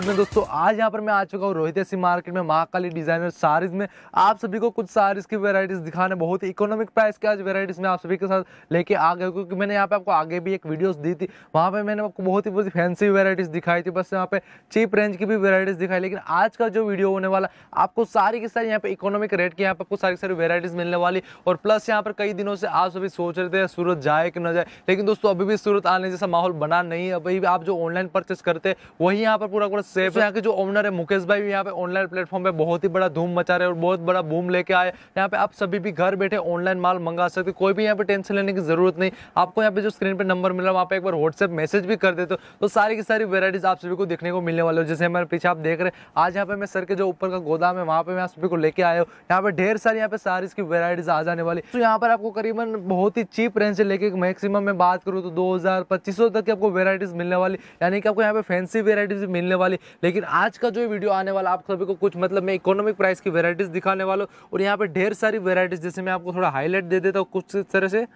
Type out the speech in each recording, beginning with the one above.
Episode में दोस्तों आज यहाँ पर मैं आ चुका हूँ रोहित सिंह मार्केट में महाकाली डिजाइनर सारीज में आप सभी को कुछ सारीज की वेराइटीज दिखाने बहुत ही इकोनॉमिक प्राइस के आज वेराइटीज में आप सभी के साथ लेके आ गए क्योंकि मैंने यहाँ पे आपको आगे भी एक वीडियोस दी थी वहाँ पे मैंने आपको बहुत ही बहुत फैंसी वेराइटीज दिखाई थी बस यहाँ पे चीप रेंज की भी वेराइटीज दिखाई लेकिन आज का जो वीडियो होने वाला आपको सारी की सारी यहाँ पे इकोनॉमिक रेट की यहाँ पे आपको सारी की सारी वेराइटीज मिलने वाली और प्लस यहाँ पर कई दिनों से आप सभी सोच रहे थे सूरत जाए कि ना जाए लेकिन दोस्तों अभी भी सूरत आने जैसा माहौल बना नहीं है अभी आप जो ऑनलाइन परचेस करते वही यहाँ पर पूरा पूरा सेफ यहाँ के जो ओनर है मुकेश भाई भी यहाँ पे ऑनलाइन प्लेटफॉर्म पे बहुत ही बड़ा धूम मचा रहे और बहुत बड़ा बूम लेके आए यहाँ पे आप सभी भी घर बैठे ऑनलाइन माल मंगा सकते कोई भी यहाँ पे टेंशन लेने की जरूरत नहीं आपको यहाँ पे जो स्क्रीन पे नंबर मिला वहाँ पे एक बार व्हाट्सएप मैसेज भी कर देते हो तो सारी की सारी वेराइटीज आप सभी को देखने को मिलने वाले हो जैसे हमारे पीछे आप देख रहे हैं आज यहाँ पे मैं सर के जो ऊपर का गोदाम है वहाँ पे मैं आप सभी को लेके आया हूँ यहाँ पे ढेर सारी यहाँ पे सारी की वेराइटीज आ जाने वाली तो यहाँ पर आपको करीबन बहुत ही चीप रेंज से लेके मैक्सिमम मैं बात करूँ तो दो हजार तक की आपको वेराइटीज मिलने वाली यानी कि आपको यहाँ पे फैंसी वेराइटीज मिलने वाली वाली लेकिन आज का जो वीडियो आने वाला आप सभी को कुछ मतलब मैं इकोनॉमिक प्राइस की वेराइटीज़ दिखाने वाला हूँ और यहाँ पर ढेर सारी वेराइटीज़ जैसे मैं आपको थोड़ा हाईलाइट दे देता हूँ कुछ तरह से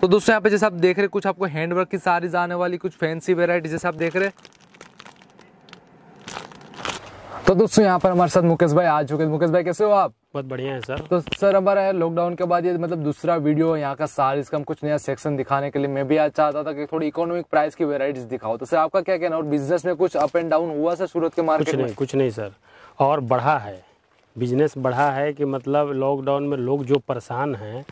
तो दोस्तों यहाँ पे जैसे आप देख रहे हैं कुछ आपको हैंडवर्क की सारी आने वाली कुछ फैंसी वेराइटी जैसे आप देख रहे हैं तो दोस्तों यहाँ पर हमारे साथ मुकेश भाई आ चुके मुकेश भाई कैसे हो आप बहुत बढ़िया है सर तो सर हमारा लॉकडाउन के बाद ये मतलब दूसरा वीडियो यहाँ का साल इसका हम कुछ नया सेक्शन दिखाने के लिए मैं भी आज चाहता था कि थोड़ी इकोनॉमिक प्राइस की वेराइटीज दिखाओ तो सर आपका क्या कहना और बिजनेस में कुछ अप एंड डाउन हुआ सर सूरत के मार्केट कुछ नहीं सर और बढ़ा है बिजनेस बढ़ा है कि मतलब लॉकडाउन में लोग जो परेशान हैं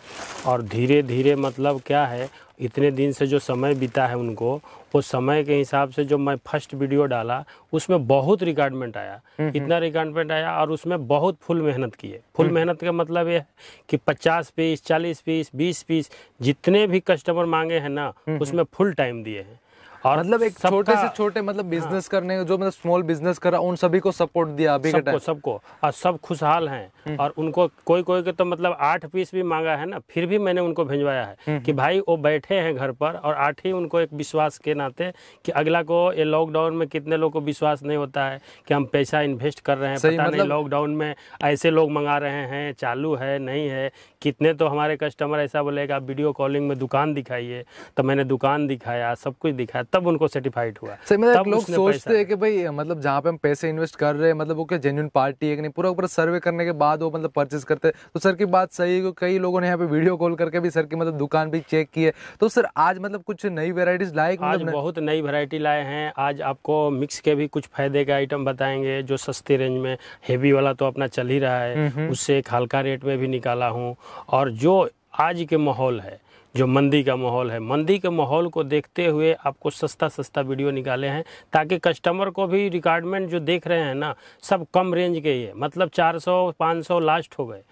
और धीरे धीरे मतलब क्या है इतने दिन से जो समय बीता है उनको वो समय के हिसाब से जो मैं फर्स्ट वीडियो डाला उसमें बहुत रिकॉर्डमेंट आया हम्म, हम्म। इतना रिकॉर्डमेंट आया और उसमें बहुत फुल मेहनत की है फुल हम्म। मेहनत का मतलब ये है कि पचास पीस चालीस पीस बीस पीस जितने भी कस्टमर मांगे हैं ना उसमें फुल टाइम दिए हैं और मतलब एक छोटे से छोटे मतलब बिजनेस हाँ। करने जो मतलब स्मॉल बिजनेस करा उन सभी को सपोर्ट दिया अभी सबको सबको और सब खुशहाल हैं हम्म। और उनको कोई कोई के तो मतलब आठ पीस भी मांगा है ना फिर भी मैंने उनको भिजवाया है हम्म, कि हम्म। भाई वो बैठे हैं घर पर और आठ ही उनको एक विश्वास के नाते कि अगला को ये लॉकडाउन में कितने लोग को विश्वास नहीं होता है कि हम पैसा इन्वेस्ट कर रहे हैं पता मतलब... नहीं लॉकडाउन में ऐसे लोग मंगा रहे हैं चालू है नहीं है कितने तो हमारे कस्टमर ऐसा बोलेगा वीडियो कॉलिंग में दुकान दिखाइए तो मैंने दुकान दिखाया सब कुछ दिखाया तब उनको सर्टिफाइड हुआ सर मतलब लोग सोचते हैं कि भाई मतलब जहाँ पे हम पैसे इन्वेस्ट कर रहे हैं मतलब वो क्या जेन्यून पार्टी है कि नहीं पूरा पूरा सर्वे करने के बाद वो मतलब परचेज करते हैं तो सर की बात सही है क्योंकि कई लोगों ने यहाँ पे वीडियो कॉल करके भी सर की मतलब दुकान भी चेक की है तो सर आज मतलब कुछ नई वेराइटीज लाए आज मतलब बहुत नई वेरायटी लाए हैं आज आपको मिक्स के भी कुछ फायदे के आइटम बताएंगे जो सस्ते रेंज में हेवी वाला तो अपना चल ही रहा है हम्म, हम्म। उससे एक हल्का रेट में भी निकाला हूँ और जो आज के माहौल है जो मंदी का माहौल है मंदी के माहौल को देखते हुए आपको सस्ता सस्ता वीडियो निकाले हैं ताकि कस्टमर को भी रिक्वायरमेंट जो देख रहे हैं ना सब कम रेंज के ही है मतलब 400 500 लास्ट हो गए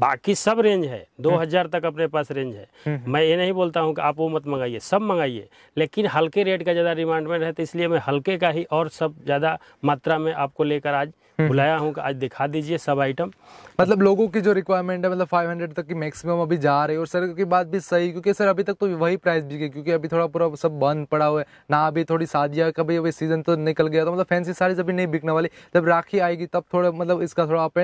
बाकी सब रेंज है 2000 हम्म। तक अपने पास रेंज है हम्म, हम्म। मैं ये नहीं बोलता हूँ कि आप वो मत मंगाइए सब मंगाइए लेकिन हल्के रेट का ज़्यादा डिमांडमेंट है इसलिए मैं हल्के का ही और सब ज़्यादा मात्रा में आपको लेकर आज बुलाया हूँ आज दिखा दीजिए सब आइटम मतलब लोगों की जो रिक्वायरमेंट है मतलब 500 तक की मैक्सिमम अभी जा रही है और सर की बात भी सही क्योंकि सर अभी तक तो वही प्राइस बिके क्योंकि अभी थोड़ा पूरा सब बंद पड़ा हुआ है ना अभी थोड़ी शादियाँ कभी अभी सीजन तो निकल गया था तो मतलब फैंसी साड़ी अभी नहीं बिकने वाली जब राखी आएगी तब थोड़ा मतलब इसका थोड़ा अप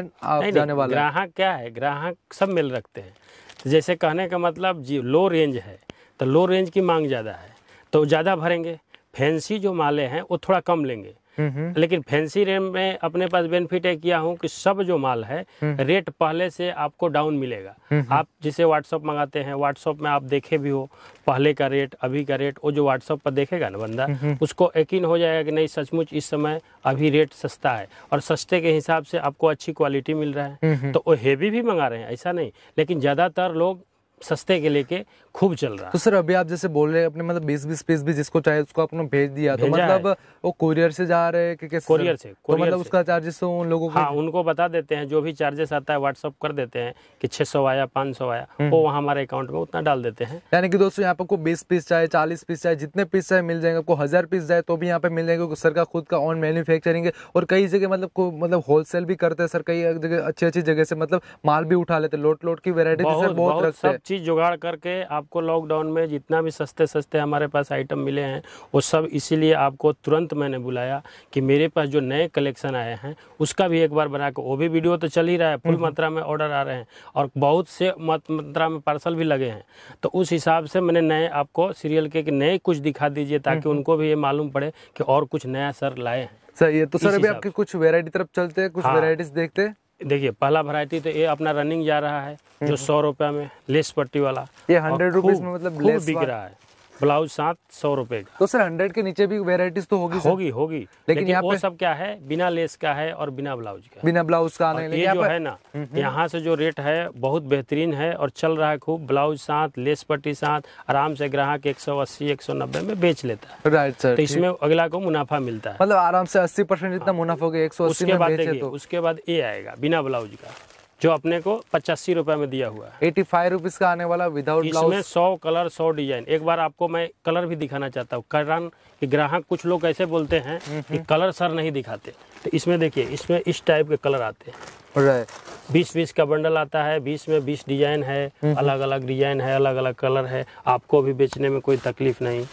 जाने वाला ग्राहक क्या है ग्राहक यहाँ सब मिल रखते हैं तो जैसे कहने का मतलब जी लो रेंज है तो लो रेंज की मांग ज़्यादा है तो ज़्यादा भरेंगे फैंसी जो माले हैं वो थोड़ा कम लेंगे हम्म। लेकिन फैंसी रेम में अपने पास बेनिफिट है किया हूँ कि सब जो माल है हम्म। रेट पहले से आपको डाउन मिलेगा हम्म। आप जिसे व्हाट्सअप मंगाते हैं व्हाट्सअप में आप देखे भी हो पहले का रेट अभी का रेट वो जो व्हाट्सअप पर देखेगा ना बंदा उसको यकीन हो जाएगा कि नहीं सचमुच इस समय अभी रेट सस्ता है और सस्ते के हिसाब से आपको अच्छी क्वालिटी मिल रहा है तो वो हेवी भी मंगा रहे हैं ऐसा नहीं लेकिन ज़्यादातर लोग सस्ते के लेके खूब चल रहा है तो सर अभी आप जैसे बोल रहे हैं अपने मतलब बीस बीस पीस भी जिसको चाहे उसको आपने भेज दिया तो मतलब वो कोरियर से जा रहे हैं कि कोरियर से कोरियर तो मतलब से। उसका चार्जेस तो उन लोगों को हाँ उनको बता देते हैं जो भी चार्जेस आता है व्हाट्सअप कर देते हैं कि सौ आया सौ आया हम्म। वो वहाँ हमारे अकाउंट में उतना डाल देते हैं यानी कि दोस्तों यहाँ पर कोई बीस पीस चाहे चालीस पीस चाहे जितने पीस चाहे मिल जाएंगे आपको हजार पीस जाए तो भी यहाँ पे मिल जाएंगे सर का खुद का ऑन मैन्युफैक्चरिंग है और कई जगह मतलब को मतलब होलसेल भी करते हैं सर कई जगह अच्छी अच्छी जगह से मतलब माल भी उठा लेते लोट लोट की वेरायटी तो बहुत रखते हैं चीज जुगाड़ करके आपको लॉकडाउन में जितना भी सस्ते सस्ते हमारे पास आइटम मिले हैं वो सब इसीलिए आपको तुरंत मैंने बुलाया कि मेरे पास जो नए कलेक्शन आए हैं उसका भी एक बार बना के वो भी वीडियो तो चल ही रहा है फुल मात्रा में ऑर्डर आ रहे हैं और बहुत से मात्रा में पार्सल भी लगे हैं तो उस हिसाब से मैंने नए आपको सीरियल के नए कुछ दिखा दीजिए ताकि उनको भी ये मालूम पड़े कि और कुछ नया सर लाए हैं सही है तो सर अभी आपकी कुछ वेरायटी तरफ चलते हैं कुछ वेरायटीज हाँ। वेराइटीज देखते हैं देखिए पहला वैरायटी तो ये अपना रनिंग जा रहा है हम्म जो हम्म। सौ रुपया में लेस पट्टी वाला ये हंड्रेड रुपीज में मतलब बिक रहा है ब्लाउज सात सौ रुपए का तो सर हंड्रेड के नीचे भी वेराइटीज तो होगी होगी होगी लेकिन, यहाँ वो पे... सब क्या है बिना लेस का है और बिना ब्लाउज का बिना ब्लाउज का नहीं, ये जो है ना हम्म, हम्म। यहाँ से जो रेट है बहुत बेहतरीन है और चल रहा है खूब ब्लाउज साथ लेस पट्टी साथ आराम से ग्राहक एक सौ अस्सी एक सौ नब्बे में बेच लेता है राइट सर तो इसमें अगला को मुनाफा मिलता है मतलब आराम से अस्सी परसेंट जितना हाँ। मुनाफा हो गया एक सौ तो। उसके बाद उसके बाद ए आएगा बिना ब्लाउज का जो अपने को पचासी रुपए में दिया हुआ है एटी फाइव रुपीज का आने वाला विदाउट इसमें सौ कलर सौ डिजाइन एक बार आपको मैं कलर भी दिखाना चाहता हूँ कारण कि ग्राहक कुछ लोग ऐसे बोलते हैं कि हम्म, हम्म। कलर सर नहीं दिखाते तो इसमें देखिए इसमें इस टाइप के कलर आते हैं बीस बीस का बंडल आता है बीस में बीस डिजाइन है हम्म, हम्म। अलग अलग डिजाइन है अलग अलग कलर है आपको भी बेचने में कोई तकलीफ नहीं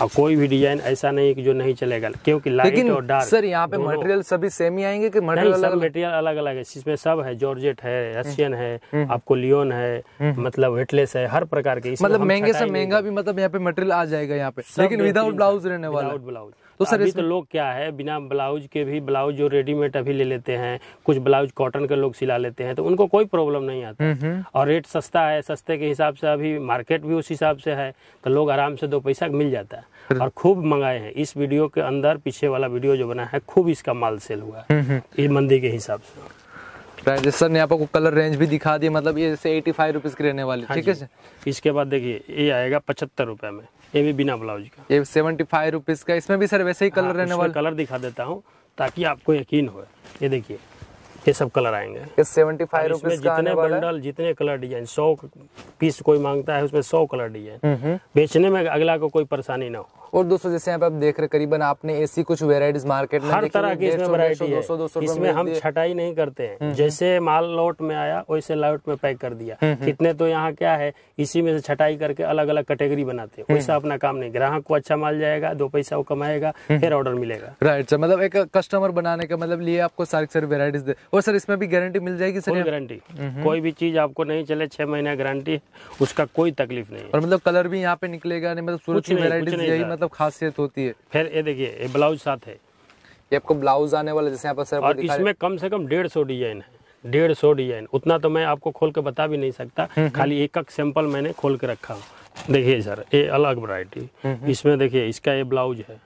और कोई भी डिजाइन ऐसा नहीं कि जो नहीं चलेगा क्योंकि लाइट और डार्क सर यहाँ पे मटेरियल सभी सेम ही आएंगे कि मटेरियल अलग मटेरियल अलग अलग है इसमें सब है जॉर्जेट है रशियन हम्म, है आपको लियोन है मतलब वेटलेस है हर प्रकार के मतलब महंगे से महंगा भी मतलब यहाँ पे मटेरियल आ जाएगा यहाँ पे लेकिन विदाउट ब्लाउज रहने वाला ब्लाउज तो सर अभी तो लोग क्या है बिना ब्लाउज के भी ब्लाउज जो रेडीमेड अभी ले लेते हैं कुछ ब्लाउज कॉटन के लोग सिला लेते हैं तो उनको कोई प्रॉब्लम नहीं आता हम्म, हम्म। और रेट सस्ता है सस्ते के हिसाब से अभी मार्केट भी उस हिसाब से है तो लोग आराम से दो पैसा मिल जाता है और खूब मंगाए हैं इस वीडियो के अंदर पीछे वाला वीडियो जो बना है खूब इसका माल सेल हुआ है इस हम्म, मंदी के हिसाब से राजस्थान ने आपको कलर रेंज भी दिखा दिया मतलब ये जैसे 85 रुपीस की रहने वाली हाँ ठीक है इसके बाद देखिए ये आएगा पचहत्तर रुपये में ये भी बिना ब्लाउज का ये सेवेंटी फाइव रुपीज का इसमें भी सर वैसे ही कलर हाँ, रहने वाला कलर दिखा देता हूँ ताकि आपको यकीन हो ये देखिए ये सब कलर आएंगे ये सेवेंटी फाइव रुपीज का जितने बंडल जितने कलर डिजाइन सौ पीस कोई मांगता है उसमें सौ कलर डिजाइन हम्म, हम्म। बेचने में अगला को कोई परेशानी ना हो और दोस्तों जैसे यहाँ पे आप देख रहे करीबन आपने ऐसी कुछ वेराइटीज मार्केट में हर तरह की इसमें वैरायटी है इसमें हम छटाई नहीं करते हैं हम्म। जैसे माल लोट में आया वैसे लोट में पैक कर दिया हम्म, हम्म। कितने तो यहाँ क्या है इसी में से छटाई करके अलग अलग कैटेगरी बनाते हैं वैसा अपना काम नहीं ग्राहक को अच्छा माल जाएगा दो पैसा वो कमाएगा फिर ऑर्डर मिलेगा राइट सर मतलब एक कस्टमर बनाने का मतलब लिए आपको सारी सारी वेराइटीज दे और सर इसमें भी गारंटी मिल जाएगी सर गारंटी कोई भी चीज आपको नहीं चले छह महीना गारंटी उसका कोई तकलीफ नहीं और मतलब कलर भी यहाँ पे निकलेगा नहीं मतलब सूरज की मतलब खासियत होती है फिर ये देखिए ये ब्लाउज साथ है ये आपको ब्लाउज आने वाला जैसे यहाँ पर सर और इसमें कम से कम डेढ़ सौ डिजाइन है डेढ़ सौ डिजाइन उतना तो मैं आपको खोल के बता भी नहीं सकता हम्म, हम्म। खाली एक एक सैंपल मैंने खोल के रखा हूँ देखिए सर ये अलग वरायटी हम्म, इसमें देखिए इसका ये ब्लाउज है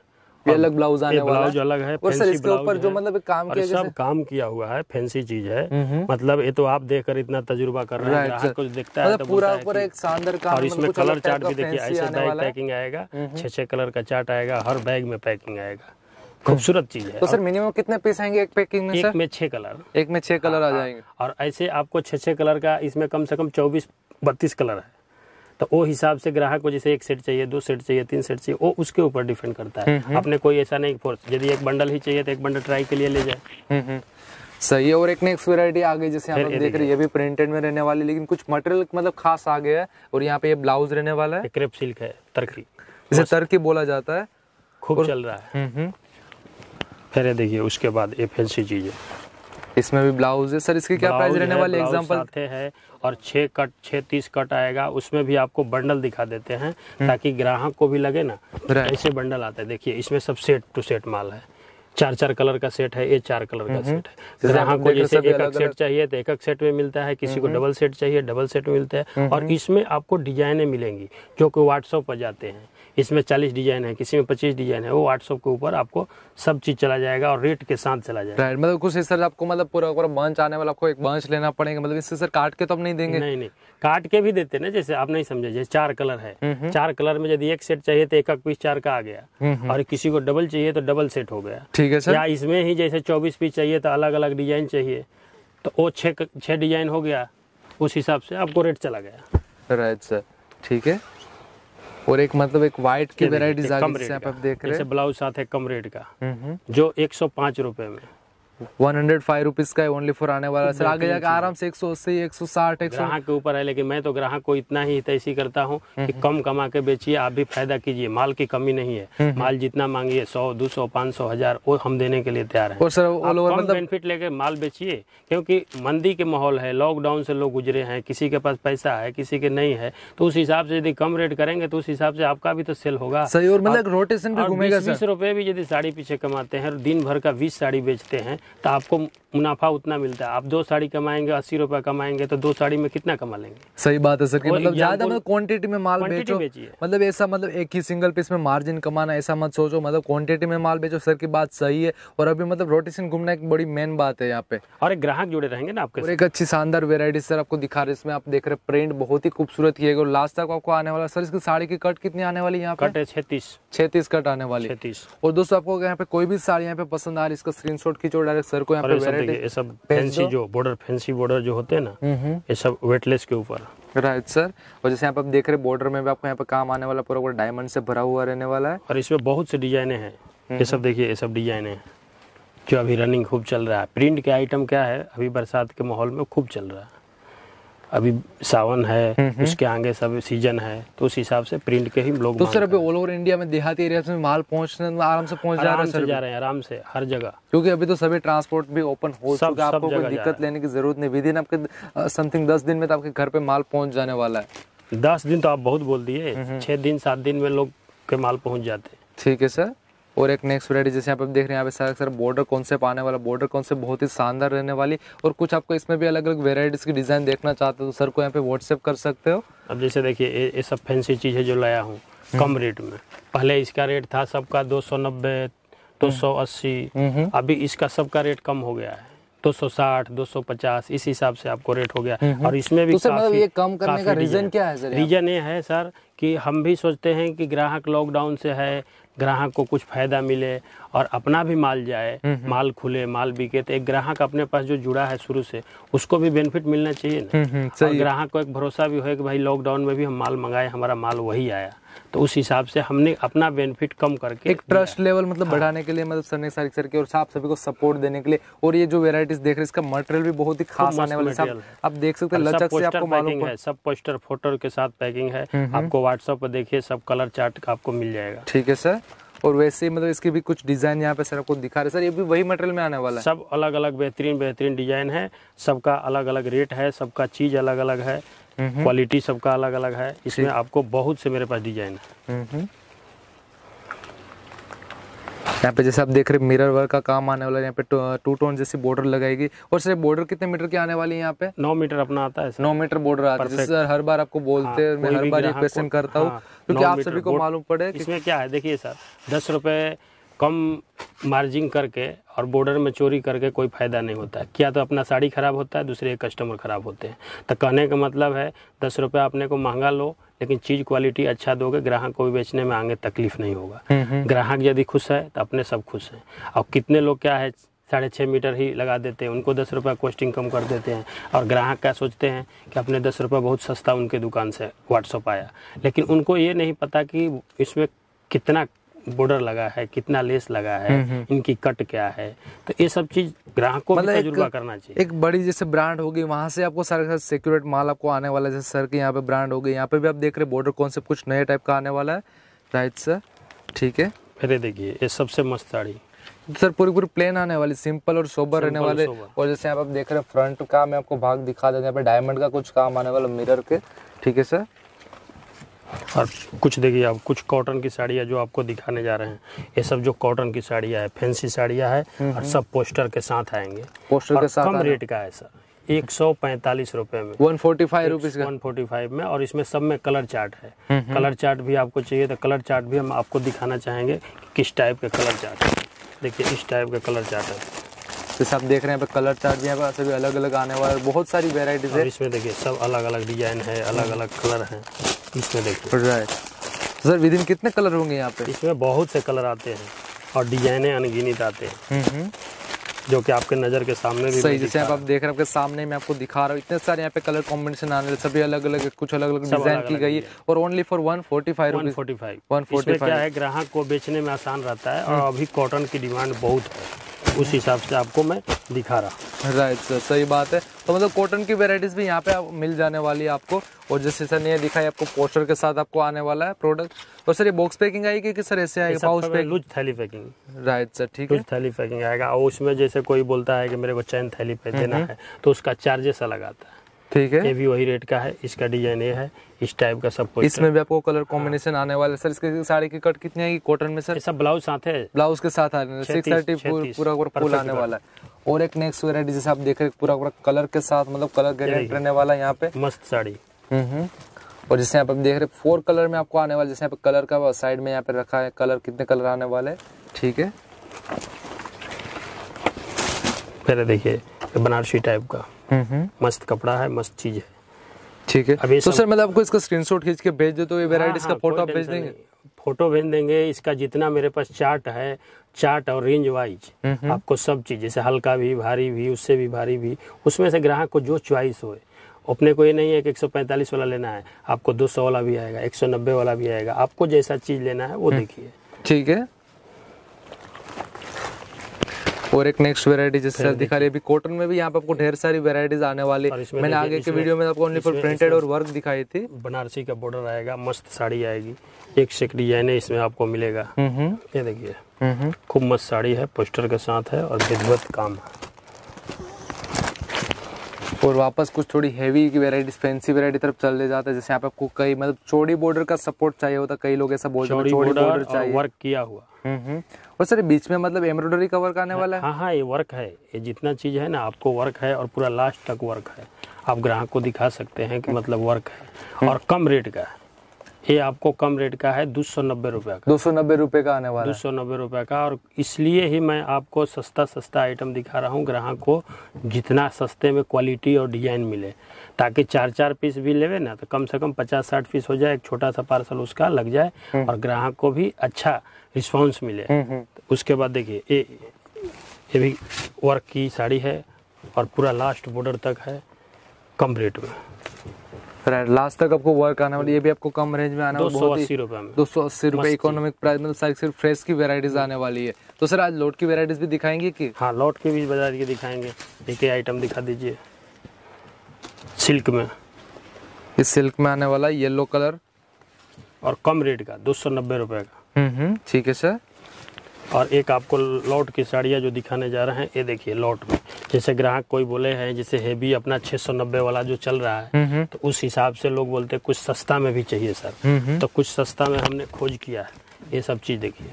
ये अलग ब्लाउज आने वाला ब्लाउज अलग है और सर इसके ऊपर जो मतलब काम किया सब काम किया हुआ है फैंसी चीज है मतलब ये तो आप देखकर इतना तजुर्बा कर रहे हैं कुछ दिखता है मतलब तो पूरा ऊपर एक शानदार काम और इसमें मतलब कलर चार्ट भी देखिए ऐसे बैग पैकिंग आएगा छह छह कलर का चार्ट आएगा हर बैग में पैकिंग आएगा खूबसूरत चीज है तो सर मिनिमम कितने पीस आएंगे एक पैकिंग में एक सर? में छह कलर एक में छह कलर आ, आ हाँ, हाँ। जाएंगे और ऐसे आपको छह छह कलर का इसमें कम से कम चौबीस बत्तीस कलर है तो वो हिसाब से ग्राहक को जैसे एक सेट चाहिए दो सेट चाहिए तीन सेट चाहिए वो उसके ऊपर डिपेंड करता है हम्म, हम्म। आपने कोई ऐसा नहीं फोर्स यदि एक बंडल ही चाहिए तो एक बंडल ट्राई के लिए ले जाए हम्म, सही है और एक नेक्स्ट वेरायटी आ गई जैसे हम देख रहे हैं ये भी प्रिंटेड में रहने वाली लेकिन कुछ मटेरियल मतलब खास आ गया है और यहाँ पे ये ब्लाउज रहने वाला है क्रेप सिल्क है टर्की इसे टर्की बोला जाता है खूब चल रहा है फिर देखिए उसके बाद ये फैंसी चीज है इसमें भी ब्लाउज है सर इसके क्या प्राइस रहने वाले एग्जाम्पल है और छह कट छे तीस कट आएगा उसमें भी आपको बंडल दिखा देते हैं हम्म। ताकि ग्राहक को भी लगे ना ऐसे बंडल आते हैं देखिए इसमें सब सेट टू सेट माल है चार चार कलर का सेट है ये चार कलर का सेट है ग्राहक को जैसे एक एक सेट चाहिए तो एक एक सेट में मिलता है किसी को डबल सेट चाहिए डबल सेट में मिलता है और इसमें आपको डिजाइने मिलेंगी जो कि व्हाट्सअप पर जाते हैं इसमें चालीस डिजाइन है किसी में पच्चीस डिजाइन है वो व्हाट्सअप के ऊपर आपको सब चीज चला जाएगा और रेट के साथ चला जाएगा राइट मतलब कुछ सर आपको मतलब पूरा पूरा बंच आने वाला आपको एक बंच लेना पड़ेगा मतलब इससे सर काट के तो हम नहीं देंगे नहीं नहीं काट के भी देते ना जैसे आप नहीं समझे जैसे चार कलर है चार कलर में यदि एक सेट चाहिए तो एक एक पीस चार का आ गया और किसी को डबल चाहिए तो डबल सेट हो गया ठीक है सर या इसमें ही जैसे चौबीस पीस चाहिए तो अलग अलग डिजाइन चाहिए तो वो छह डिजाइन हो गया उस हिसाब से आपको रेट चला गया राइट सर ठीक है और एक मतलब एक व्हाइट की वेराइटी देख रहे ब्लाउज साथ है कम रेट का हम्म, हम्म। जो एक सौ पांच रुपए में वन हंड्रेड फाइव रुपीज का है ओनली फॉर आने वाला सर आगे जाकर आराम से एक सौ अस्सी एक सौ साठ एक ग्राहक के ऊपर है लेकिन मैं तो ग्राहक को इतना ही हितैषी करता हूँ कि हम्म, हम्म। कम कमा के बेचिए आप भी फायदा कीजिए माल की कमी नहीं है हम्म, माल जितना मांगिए सौ दो सौ पाँच सौ हजार वो हम देने के लिए तैयार है और सर मतलब बेनिफिट लेके माल बेचिए क्योंकि मंदी के माहौल है लॉकडाउन से लोग गुजरे हैं किसी के पास पैसा है किसी के नहीं है तो उस हिसाब से यदि कम रेट करेंगे तो उस हिसाब से आपका भी तो सेल होगा सही और मतलब रोटेशन भी घूमेगा बीस रुपए भी यदि साड़ी पीछे कमाते हैं दिन भर का बीस साड़ी बेचते हैं तो आपको मुनाफा उतना मिलता है आप दो साड़ी कमाएंगे अस्सी रुपए कमाएंगे तो दो साड़ी में कितना कमा लेंगे सही बात है सर की मतलब ज्यादा मतलब क्वांटिटी में माल बेचो मतलब ऐसा मतलब एक ही सिंगल पीस में मार्जिन कमाना ऐसा मत सोचो मतलब क्वांटिटी में माल बेचो सर की बात सही है और अभी मतलब रोटेशन घूमना एक बड़ी मेन बात है यहाँ पे और एक ग्राहक जुड़े रहेंगे ना आपके एक अच्छी शानदार वेरायटी सर आपको दिखा रहे इसमें आप देख रहे प्रिंट बहुत ही खूबसूरत किए गए लास्ट तक आपको आने वाला सर इसकी साड़ी की कट कितनी आने वाली यहाँ कट है छत्तीस छत्तीस कट आने वाली छत्तीस और दोस्तों आपको यहाँ पे कोई भी साड़ी यहाँ पे पसंद आ रही इसका स्क्रीन शॉट खींचो डाल सर को यहाँ पे ये सब फैंसी जो बॉर्डर फैंसी बॉर्डर जो होते हैं ना ये सब वेटलेस के ऊपर राइट सर और जैसे आप देख रहे बॉर्डर में भी आपको यहाँ पे काम आने वाला पूरा पूरा डायमंड से भरा हुआ रहने वाला है और इसमें बहुत से डिजाइने हैं ये सब देखिए ये सब डिजाइने जो अभी रनिंग खूब चल रहा है प्रिंट के आइटम क्या है अभी बरसात के माहौल में खूब चल रहा है अभी सावन है उसके आगे सब सीजन है तो उस हिसाब से प्रिंट के ही लोग तो सर अभी ऑल ओवर इंडिया में देहाती एरिया में माल पहुंचने में आराम से पहुंच जा रहे हैं जा रहे हैं आराम से हर जगह क्योंकि अभी तो सभी ट्रांसपोर्ट भी ओपन हो चुका आपको कोई दिक्कत लेने की जरूरत नहीं विदिन आपके समथिंग दस दिन में तो आपके घर पे माल पहुंच जाने वाला है दस दिन तो आप बहुत बोल दिए छह दिन सात दिन में लोग के माल पहुंच जाते ठीक है सर और एक नेक्स्ट वेरायटी जैसे यहाँ पे आप देख रहे हैं यहाँ पे सर बॉर्डर कौन से पाने वाला बॉर्डर कौन से बहुत ही शानदार रहने वाली और कुछ आपको इसमें भी अलग अलग वेराइटीज़ की डिज़ाइन देखना चाहते हो तो सर को यहाँ पे व्हाट्सएप कर सकते हो अब जैसे देखिए ये सब फैंसी चीज़ है जो लाया हूँ हम्म। कम रेट में पहले इसका रेट था सबका दो सौ नब्बे दो सौ अस्सी हम्म। हम्म। अभी इसका सबका रेट कम हो गया है दो दो सौ साठ सौ पचास इस हिसाब से आपको रेट हो गया और इसमें भी तो सर मतलब ये कम करने का रीजन क्या है सर रीजन ये है सर कि हम भी सोचते हैं कि ग्राहक लॉकडाउन से है ग्राहक को कुछ फायदा मिले और अपना भी माल जाए हम्म, हम्म। माल खुले माल बिके तो एक ग्राहक अपने पास जो जुड़ा है शुरू से उसको भी बेनिफिट मिलना चाहिए ना हम्म, और ग्राहक को एक भरोसा भी हो कि भाई लॉकडाउन में भी हम माल मंगाए हमारा माल वही आया तो उस हिसाब से हमने अपना बेनिफिट कम करके एक ट्रस्ट लेवल मतलब हाँ। बढ़ाने के लिए मतलब सर ने सारी सर के और साफ सभी को सपोर्ट देने के लिए और ये जो वेराइटीज देख रहे हैं इसका मटेरियल भी बहुत ही खास आने वाला है आप देख सकते हैं लचक से आपको मालूम है सब पोस्टर फोटो के साथ पैकिंग है आपको व्हाट्सएप पर देखिए सब कलर चार्ट आपको मिल जाएगा ठीक है सर और वैसे मतलब इसके भी कुछ डिजाइन यहाँ पे सर आपको दिखा रहे सर ये भी वही मटेरियल में आने वाला है सब अलग अलग बेहतरीन बेहतरीन डिजाइन है सबका अलग अलग रेट है सबका चीज अलग अलग है क्वालिटी हम्म, हम्म। सबका अलग अलग है इसमें आपको बहुत से मेरे पास डिजाइन है हम्म, यहाँ पे जैसे आप देख रहे हैं मिरर वर्क का काम आने वाला है यहाँ पे टू टोन जैसी बॉर्डर लगाएगी और सर बॉर्डर कितने मीटर की आने वाली है यहाँ पे नौ मीटर अपना आता है नौ मीटर बॉर्डर आता है सर हर बार आपको बोलते हाँ, हैं मैं हर बार ये क्वेश्चन करता हूँ हाँ, क्योंकि आप सभी को मालूम पड़े इसमें क्या है देखिए सर दस रुपए कम मार्जिन करके और बॉर्डर में चोरी करके कोई फ़ायदा नहीं होता है क्या तो अपना साड़ी ख़राब होता है दूसरे कस्टमर ख़राब होते हैं तो कहने का मतलब है दस रुपये अपने को महंगा लो लेकिन चीज़ क्वालिटी अच्छा दोगे ग्राहक को भी बेचने में आगे तकलीफ नहीं होगा हम्म, हम्म। ग्राहक यदि खुश है तो अपने सब खुश हैं और कितने लोग क्या है साढ़े छः मीटर ही लगा देते हैं उनको दस रुपये कॉस्टिंग कम कर देते हैं और ग्राहक क्या सोचते हैं कि अपने दस रुपये बहुत सस्ता उनके दुकान से व्हाट्सअप आया लेकिन उनको ये नहीं पता कि इसमें कितना बॉर्डर लगा है कितना लेस लगा है हम्म, हम्म। इनकी कट क्या है तो ये सब चीज ग्राहकों मतलब को तजुर्बा करना चाहिए एक बड़ी जैसे ब्रांड होगी वहाँ से आपको सारे सिक्योरिट माल आपको आने वाला है जैसे सर के यहाँ पे ब्रांड हो गई यहाँ पे भी आप देख रहे बॉर्डर कौन से कुछ नए टाइप का आने वाला है राइट सर ठीक है अरे देखिए ये सबसे मस्त साड़ी सर पूरी पूरी प्लेन आने वाली सिंपल और सोबर रहने वाले और जैसे आप देख रहे हैं फ्रंट का मैं आपको भाग दिखा देता यहाँ पे डायमंड का कुछ काम आने वाला मिरर के ठीक है सर और कुछ देखिए आप कुछ कॉटन की साड़ियाँ जो आपको दिखाने जा रहे हैं ये सब जो कॉटन की साड़ियाँ है फैंसी साड़ियाँ है हम्म, और हम्म। सब पोस्टर के साथ आएंगे पोस्टर के साथ कम रेट का है सर एक सौ पैंतालीस रुपए में one forty five rupees one forty five में और इसमें सब में कलर चार्ट है कलर हम्म, चार्ट भी आपको चाहिए तो कलर चार्ट भी हम आपको दिखाना चाहेंगे किस टाइप के कलर चार्ट है देखिए इस टाइप का कलर चार्ट है तो सब देख रहे हैं कलर चार्ट यहाँ पर सभी अलग अलग आने वाले बहुत सारी वेराइटीज है इसमें देखिए सब अलग अलग डिजाइन है अलग अलग कलर है इसमें देखो राइट सर विद इन कितने कलर होंगे यहाँ पे इसमें बहुत से कलर आते हैं और डिजाइने अनगिनित आते हैं हम्म, हम्म। जो कि आपके नज़र के सामने भी सही जैसे आप देख रहे हैं आपके सामने मैं आपको दिखा रहा हूँ इतने सारे यहाँ पे कलर कॉम्बिनेशन आने सभी अलग अलग कुछ अलग अलग डिजाइन की गई है और only for one forty five one forty five one forty five क्या है ग्राहक को बेचने में आसान रहता है और हम्म। अभी कॉटन की डिमांड बहुत है उस हिसाब से आपको मैं दिखा रहा राइट सर सही बात है तो मतलब कॉटन की वेराइटीज़ भी यहाँ पे मिल जाने वाली है आपको और जैसे सर ने दिखाई आपको पोस्टर के साथ आपको आने वाला है प्रोडक्ट और सर ये बॉक्स पैकिंग आएगी कि सर ऐसे आएगा पाउच पैकिंग लूज थैली पैकिंग राइट सर ठीक है थैली पैकिंग आएगा और उसमें जैसे कोई बोलता है कि मेरे को चैन थैली पे हम्म, देना हम्म। है तो उसका चार्जेस अलग आता है ठीक है ये भी वही रेट का है इसका डिजाइन ये है इस टाइप का सब कुछ इसमें भी आपको कलर कॉम्बिनेशन आने वाले सर इसके साड़ी की कट कितनी आएगी कॉटन में सर सब ब्लाउज साथ है ब्लाउज के साथ आने सिक्स थर्टी पूरा पूरा फुल आने वाला है और एक नेक्स्ट वेरायटी जैसे आप देख रहे पूरा पूरा कलर के साथ मतलब कलर ग्रेडेड रहने वाला है यहाँ पे मस्त साड़ी हम्म, हम्म। और जैसे आप देख रहे फोर कलर में आपको आने वाले जैसे यहाँ पे कलर का साइड में यहाँ पे रखा है कलर कितने कलर आने वाले ठीक है पहले देखिए बनारसी टाइप का मस्त कपड़ा है मस्त चीज है ठीक है अभी तो सर मतलब आपको इसका स्क्रीनशॉट खींच के भेज दे तो ये वेराइटी हाँ, इसका फोटो हाँ, आप भेज देंगे फोटो भेज देंगे इसका जितना मेरे पास चार्ट है चार्ट और रेंज वाइज आपको सब चीज जैसे हल्का भी भारी भी उससे भी भारी भी उसमें से ग्राहक को जो च्वाइस हो अपने को ये नहीं है कि 145 वाला लेना है आपको 200 वाला भी आएगा 190 वाला भी आएगा आपको जैसा चीज लेना है वो हम्म। देखिए ठीक है और एक नेक्स्ट वेरायटी जैसे सर दिखा रही है अभी कॉटन में भी यहाँ पे आपको ढेर सारी वेरायटीज आने वाली मैंने आगे के वीडियो में आपको ओनली फॉर प्रिंटेड और वर्क दिखाई थी बनारसी का बॉर्डर आएगा मस्त साड़ी आएगी एक से एक डिजाइन इसमें आपको मिलेगा ये देखिए खूब मस्त साड़ी है पोस्टर के साथ है और विधवत काम है और वापस कुछ थोड़ी हैवी की वेराइटी फैंसी वेराइटी तरफ चले जाते हैं जैसे यहाँ पे आपको कई मतलब चौड़ी बॉर्डर का सपोर्ट चाहिए होता कई लोग ऐसा बोलते हैं चौड़ी बॉर्डर चाहिए वर्क किया हुआ पर सर बीच में मतलब एम्ब्रॉयडरी का वर्क आने वाला है हाँ हाँ ये वर्क है ये जितना चीज़ है ना आपको वर्क है और पूरा लास्ट तक वर्क है आप ग्राहक को दिखा सकते हैं कि मतलब वर्क है हम्म। और कम रेट का है ये आपको कम रेट का है दो सौ नब्बे रुपये का दो सौ नब्बे रुपये का आने वाला दो सौ नब्बे रुपये का और इसलिए ही मैं आपको सस्ता सस्ता आइटम दिखा रहा हूँ ग्राहक को जितना सस्ते में क्वालिटी और डिजाइन मिले ताकि चार चार पीस भी लेवे ना तो कम से कम पचास साठ पीस हो जाए एक छोटा सा पार्सल उसका लग जाए हम्म। और ग्राहक को भी अच्छा रिस्पॉन्स मिले हम्म, हम्म। उसके बाद देखिए ये ये भी वर्क की साड़ी है और पूरा लास्ट बॉर्डर तक है कंप्लीट में लास्ट तक आपको वर्क आने वाली ये भी आपको कम रेंज में आना दो सौ अस्सी रुपये में दो सौ अस्सी रुपये इकोनॉमिक प्राइस मतलब सारी सिर्फ फ्रेश की वेराइटीज आने वाली है तो सर आज लोट की वेराइटीज भी दिखाएंगे कि हाँ लोट के भी बता के दिखाएंगे एक आइटम दिखा दीजिए सिल्क में इस सिल्क में आने वाला येलो कलर और कम रेट का दो सौ नब्बे रुपये का ठीक है सर और एक आपको लॉट की साड़ियाँ जो दिखाने जा रहे हैं ये देखिए लॉट में जैसे ग्राहक कोई बोले हैं जैसे हेवी अपना 690 वाला जो चल रहा है तो उस हिसाब से लोग बोलते हैं कुछ सस्ता में भी चाहिए सर तो कुछ सस्ता में हमने खोज किया है ये सब चीज़ देखिए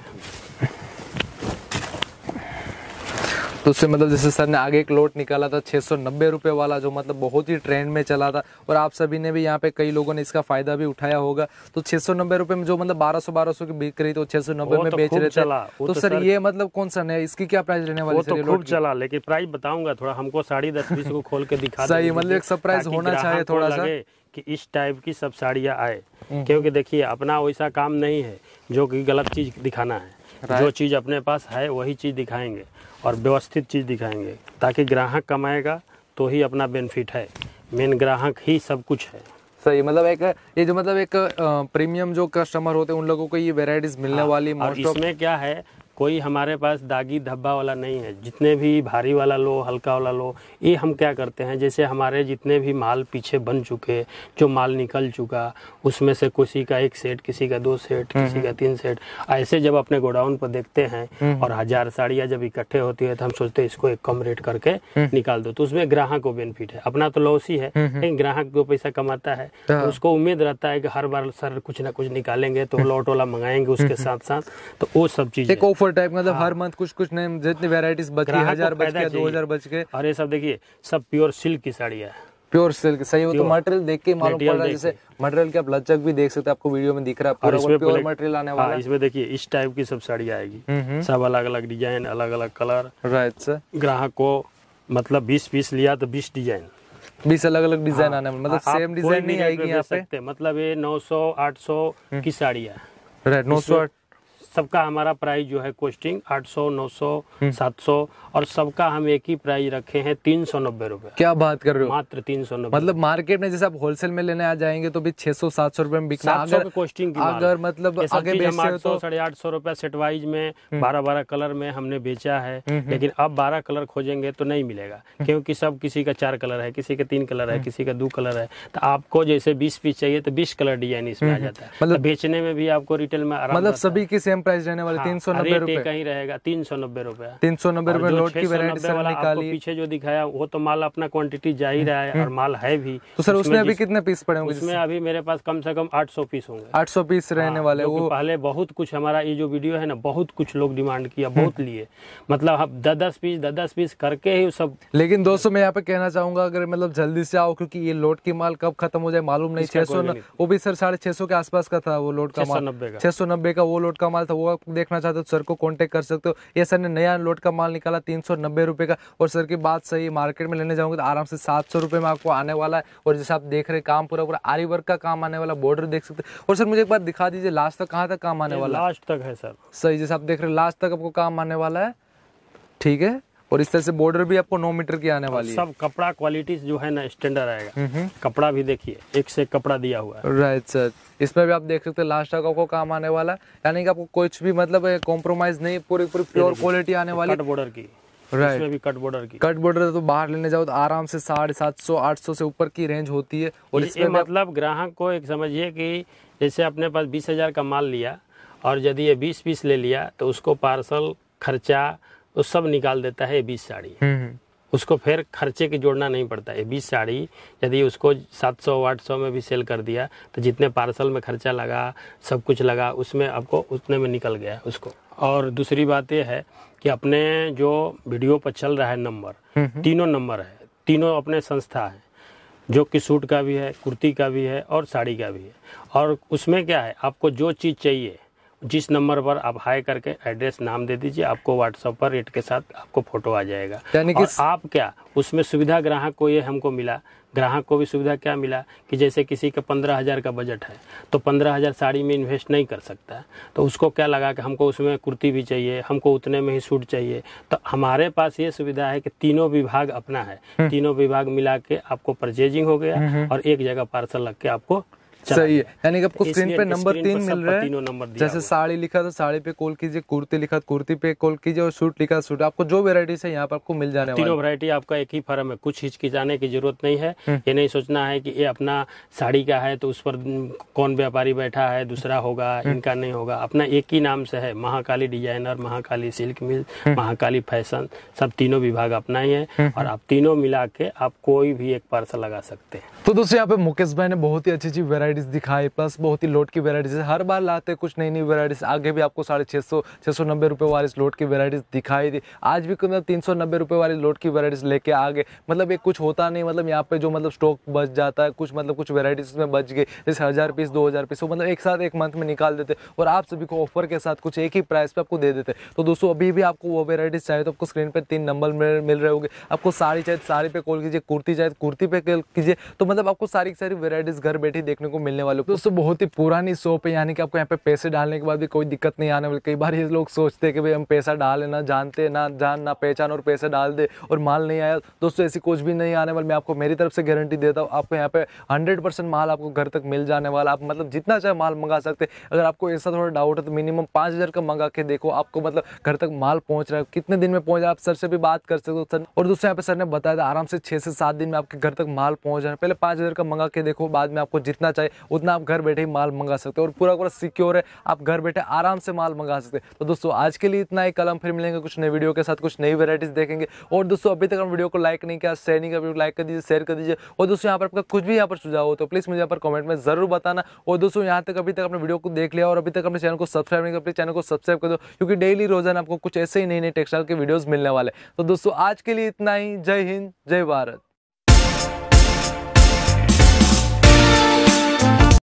तो उससे मतलब जैसे सर ने आगे एक लोट निकाला था छः सौ नब्बे वाला जो मतलब बहुत ही ट्रेंड में चला था और आप सभी ने भी यहाँ पे कई लोगों ने इसका फ़ायदा भी उठाया होगा तो छः सौ नब्बे में जो मतलब बारह सौ बारह सौ की बिक रही थी तो छः सौ नब्बे में तो बेच रहे थे तो, तो सर ये मतलब कौन सा है इसकी क्या प्राइस रहने वाली खूब चला लेकिन प्राइस बताऊंगा थोड़ा हमको साढ़े दस बीस को खोल के दिखा सही मतलब एक सरप्राइज होना चाहिए थोड़ा सा कि इस टाइप की सब साड़ियाँ आए हम्म। क्योंकि देखिए अपना वैसा काम नहीं है जो कि गलत चीज़ दिखाना है जो चीज़ अपने पास है वही चीज़ दिखाएंगे और व्यवस्थित चीज़ दिखाएंगे ताकि ग्राहक कमाएगा तो ही अपना बेनिफिट है मेन ग्राहक ही सब कुछ है सही मतलब एक ये जो मतलब एक प्रीमियम जो कस्टमर होते हैं उन लोगों को ये वेराइटीज मिलने हाँ, वाली और इसमें क्या है कोई हमारे पास दागी धब्बा वाला नहीं है जितने भी भारी वाला लो हल्का वाला लो ये हम क्या करते हैं जैसे हमारे जितने भी माल पीछे बन चुके जो माल निकल चुका उसमें से किसी का एक सेट किसी का दो सेट हम्म, किसी का हम्म। तीन सेट ऐसे जब अपने गोडाउन पर देखते हैं हम्म। और हजार साड़ियाँ जब इकट्ठे होती है तो हम सोचते हैं इसको एक कम रेट करके निकाल दो तो उसमें ग्राहक को बेनिफिट है अपना तो लॉस ही है लेकिन ग्राहक जो पैसा कमाता है तो हाँ। उसको उम्मीद रहता है कि हर बार सर कुछ ना कुछ निकालेंगे तो लॉट वाला मंगाएंगे उसके साथ साथ तो वो सब चीज स्टोर टाइप मतलब हाँ। हर मंथ कुछ कुछ नए जितनी वेराइटीज गई हजार बच गया दो हजार बच गए और ये सब देखिए सब प्योर सिल्क की साड़ी है प्योर सिल्क सही हो तो मटेरियल देख के मालूम पड़ रहा है जैसे मटेरियल के आप लचक भी देख सकते हैं आपको वीडियो में दिख रहा है और प्योर मटेरियल आने वाला हाँ, है इसमें देखिए इस टाइप की सब साड़ी आएगी हम्म, हम्म। सब अलग अलग डिजाइन अलग अलग कलर राइट सर ग्राहक को मतलब बीस पीस लिया तो बीस डिजाइन बीस अलग अलग डिजाइन हाँ। आने मतलब सेम डिजाइन नहीं आएगी यहाँ पे मतलब ये नौ सौ आठ सौ हम्म। की साड़ी है राइट नौ सौ आठ सबका हमारा प्राइस जो है कोस्टिंग 800 900 700 और सबका हम एक ही प्राइस रखे हैं तीन सौ नब्बे रूपए क्या बात कर रहे हो मात्र तीन सौ नब्बे मतलब मार्केट में जैसे आप होलसेल में लेने आ जाएंगे तो भी छह सौ सात सौ रूपए में बिकना अगर कोस्टिंग अगर मतलब आगे सौ तो- साढ़े आठ सौ रूपया सेट वाइज में हम्म। बारह बारह कलर में हमने बेचा है हम्म, हम्म। लेकिन अब बारह कलर खोजेंगे तो नहीं मिलेगा क्योंकि सब किसी का चार कलर है किसी का तीन कलर है किसी का दो कलर है तो आपको जैसे बीस पीस चाहिए तो बीस कलर डिजाइन इसमें आ जाता है मतलब तो बेचने में भी आपको रिटेल में मतलब सभी की सेम सेम प्राइस रहने वाले हाँ, तीन सौ नब्बे रूपए कहीं रहेगा तीन सौ नब्बे रूपए तीन सौ नब्बे रूपए नोट की वेरायटी सर निकाली पीछे जो दिखाया वो तो माल अपना क्वांटिटी जा ही रहा है हम्म। और माल है भी तो सर उसमें अभी कितने पीस पड़े होंगे उसमें अभी मेरे पास कम से कम आठ सौ पीस होंगे आठ सौ पीस हाँ, रहने वाले वो पहले बहुत कुछ हमारा ये जो वीडियो है ना बहुत कुछ लोग डिमांड किया हम्म। बहुत लिए मतलब दस दस पीस दस दस पीस करके ही सब लेकिन दोस्तों मैं यहाँ पे कहना चाहूंगा अगर मतलब जल्दी से आओ क्योंकि ये लोट की माल कब खत्म हो जाए मालूम नहीं छह सौ वो भी सर साढ़े छह सौ के आसपास का था वो लोट का माल छह सौ नब्बे का वो लोट का माल था तो वो आप देखना चाहते हो सर को कॉन्टेक्ट कर सकते हो ये सर ने नया लोट का माल निकाला तीन सौ नब्बे रुपये का और सर की बात सही मार्केट में लेने जाऊंगे तो आराम से सात सौ रुपये में आपको आने वाला है और जैसे आप देख रहे काम पूरा पूरा आरी वर्क का काम आने वाला बॉर्डर देख सकते और सर मुझे एक बार दिखा दीजिए लास्ट तक कहाँ तक काम आने वाला लास्ट तक है सर सही जैसे आप देख रहे लास्ट तक आपको काम आने वाला है ठीक है और इस तरह से बॉर्डर भी आपको नौ मीटर की आने वाली सब कपड़ा क्वालिटी जो है ना स्टैंडर्ड आएगा कपड़ा भी देखिए एक से एक कपड़ा दिया हुआ है राइट सर इसमें भी आप देख सकते हैं लास्ट तक आपको काम आने वाला यानी कि आपको कुछ भी मतलब कॉम्प्रोमाइज नहीं पूरी पूरी प्योर क्वालिटी आने वाली बॉर्डर की राइट भी कट बॉर्डर की कट बॉर्डर तो बाहर लेने जाओ तो आराम से साढ़े सात सौ आठ सौ से ऊपर की रेंज होती है और इसमें मतलब ग्राहक को एक समझिए कि जैसे अपने पास बीस हजार का माल लिया और यदि ये बीस पीस ले लिया तो उसको पार्सल खर्चा तो सब निकाल देता है ये बीस साड़ी हम्म, हम्म। उसको फिर खर्चे की जोड़ना नहीं पड़ता है बीस साड़ी यदि उसको सात सौ आठ सौ में भी सेल कर दिया तो जितने पार्सल में खर्चा लगा सब कुछ लगा उसमें आपको उतने में निकल गया उसको और दूसरी बात यह है कि अपने जो वीडियो पर चल रहा है नंबर हम्म, तीनों नंबर है तीनों अपने संस्था है जो कि सूट का भी है कुर्ती का भी है और साड़ी का भी है और उसमें क्या है आपको जो चीज़ चाहिए जिस नंबर पर आप हाई करके एड्रेस नाम दे दीजिए आपको व्हाट्सएप पर रेट के साथ आपको फोटो आ जाएगा यानी कि आप क्या उसमें सुविधा ग्राहक को ये हमको मिला ग्राहक को भी सुविधा क्या मिला कि जैसे किसी का पंद्रह हज़ार का बजट है तो पंद्रह हज़ार साड़ी में इन्वेस्ट नहीं कर सकता तो उसको क्या लगा कि हमको उसमें कुर्ती भी चाहिए हमको उतने में ही सूट चाहिए तो हमारे पास ये सुविधा है कि तीनों विभाग अपना है हम्म। तीनों विभाग मिला के आपको परचेजिंग हो गया हम्म, हम्म। और एक जगह पार्सल लग के आपको सही है यानी कि आपको स्क्रीन पे नंबर तीन मिल रहा है तीनों नंबर जैसे साड़ी लिखा तो साड़ी पे कॉल कीजिए कुर्ती लिखा तो कुर्ती पे कॉल कीजिए और सूट लिखा सूट तो आपको जो वेरायटी है यहाँ पर आपको मिल जाने तीनों वेरायटी आपका एक ही फर्म है कुछ हिचकिचाने की जरूरत नहीं है हम्म। ये नहीं सोचना है की ये अपना साड़ी का है तो उस पर कौन व्यापारी बैठा है दूसरा होगा हम्म। इनका नहीं होगा अपना एक ही नाम से है Mahakali designer Mahakali silk hmm. मिल महाकाली फैशन सब तीनों विभाग अपना ही है और आप तीनों मिला के आप कोई भी एक पार्सल लगा सकते हैं तो दोस्तों यहाँ पे मुकेश भाई ने बहुत ही अच्छी अच्छी वेरायटी वेराइटीज़ दिखाई प्लस बहुत ही लोट की वेराइटीज़ हर बार लाते कुछ नई नई वेराइटीज़ आगे भी आपको साढ़े छः सौ छः सौ नब्बे रुपये वाली लोट की वेराइटीज़ दिखाई दी आज भी मतलब तीन सौ नब्बे रुपये वाली लोट की वेराइटीज़ लेके आ गए मतलब ये कुछ होता नहीं मतलब यहाँ पे जो मतलब स्टॉक बच जाता है कुछ मतलब कुछ वेराइटीज़ में बच गई जैसे हज़ार पीस दो हज़ार पीस मतलब एक साथ एक मंथ में निकाल देते और आप सभी को ऑफर के साथ कुछ एक ही प्राइस पर आपको दे देते तो दोस्तों अभी भी आपको वो वेराइटीज़ चाहिए तो आपको स्क्रीन पर तीन नंबर मिल रहे होंगे आपको साड़ी चाहिए तो साड़ी पे कॉल कीजिए कुर्ती चाहिए तो कुर्ती पे कॉल कीजिए तो मतलब आपको सारी की सारी वेराइटीज़ घर बैठे देखने को मिलने वाले दोस्तों बहुत ही पुरानी शॉप है यानी कि आपको यहाँ पे पैसे डालने के बाद भी कोई दिक्कत नहीं आने वाली कई बार ये लोग सोचते हैं कि भाई हम पैसा डाले ना जानते ना जान ना पहचान और पैसे डाल दे और माल नहीं आया दोस्तों ऐसी कुछ भी नहीं आने वाली मैं आपको मेरी तरफ से गारंटी देता हूँ आपको यहाँ पे हंड्रेड परसेंट माल आपको घर तक मिल जाने वाला आप मतलब जितना चाहे माल मंगा सकते अगर आपको ऐसा थोड़ा डाउट है तो मिनिमम पाँच हज़ार का मंगा के देखो आपको मतलब घर तक माल पहुँच रहा है कितने दिन में पहुँच आप सर से भी बात कर सकते हो सर और दोस्तों यहाँ पे सर ने बताया था आराम से छः से सात दिन में आपके घर तक माल पहुँच जाना पहले पाँच हज़ार का मंगा के देखो बाद में आपको जितना चाहिए है उतना आप घर बैठे ही माल मंगा सकते हो और पूरा पूरा सिक्योर है आप घर बैठे आराम से माल मंगा सकते हैं तो दोस्तों आज के लिए इतना ही कलम फिर मिलेंगे कुछ नई वीडियो के साथ कुछ नई वेराइटीज़ देखेंगे और दोस्तों अभी तक हम वीडियो को लाइक नहीं किया शेयर नहीं किया लाइक कर दीजिए शेयर कर दीजिए और दोस्तों यहाँ पर आपका कुछ भी यहाँ पर सुझाव हो तो प्लीज़ मुझे यहाँ पर कमेंट में ज़रूर बताना और दोस्तों यहाँ तक अभी तक अपने वीडियो को देख लिया और अभी तक अपने चैनल को सब्सक्राइब नहीं कर अपने चैनल को सब्सक्राइब कर दो क्योंकि डेली रोजाना आपको कुछ ऐसे ही नई नई टेक्सटाइल के वीडियोज़ मिलने वाले तो दोस्तों आज के लिए इतना ही जय हिंद जय भारत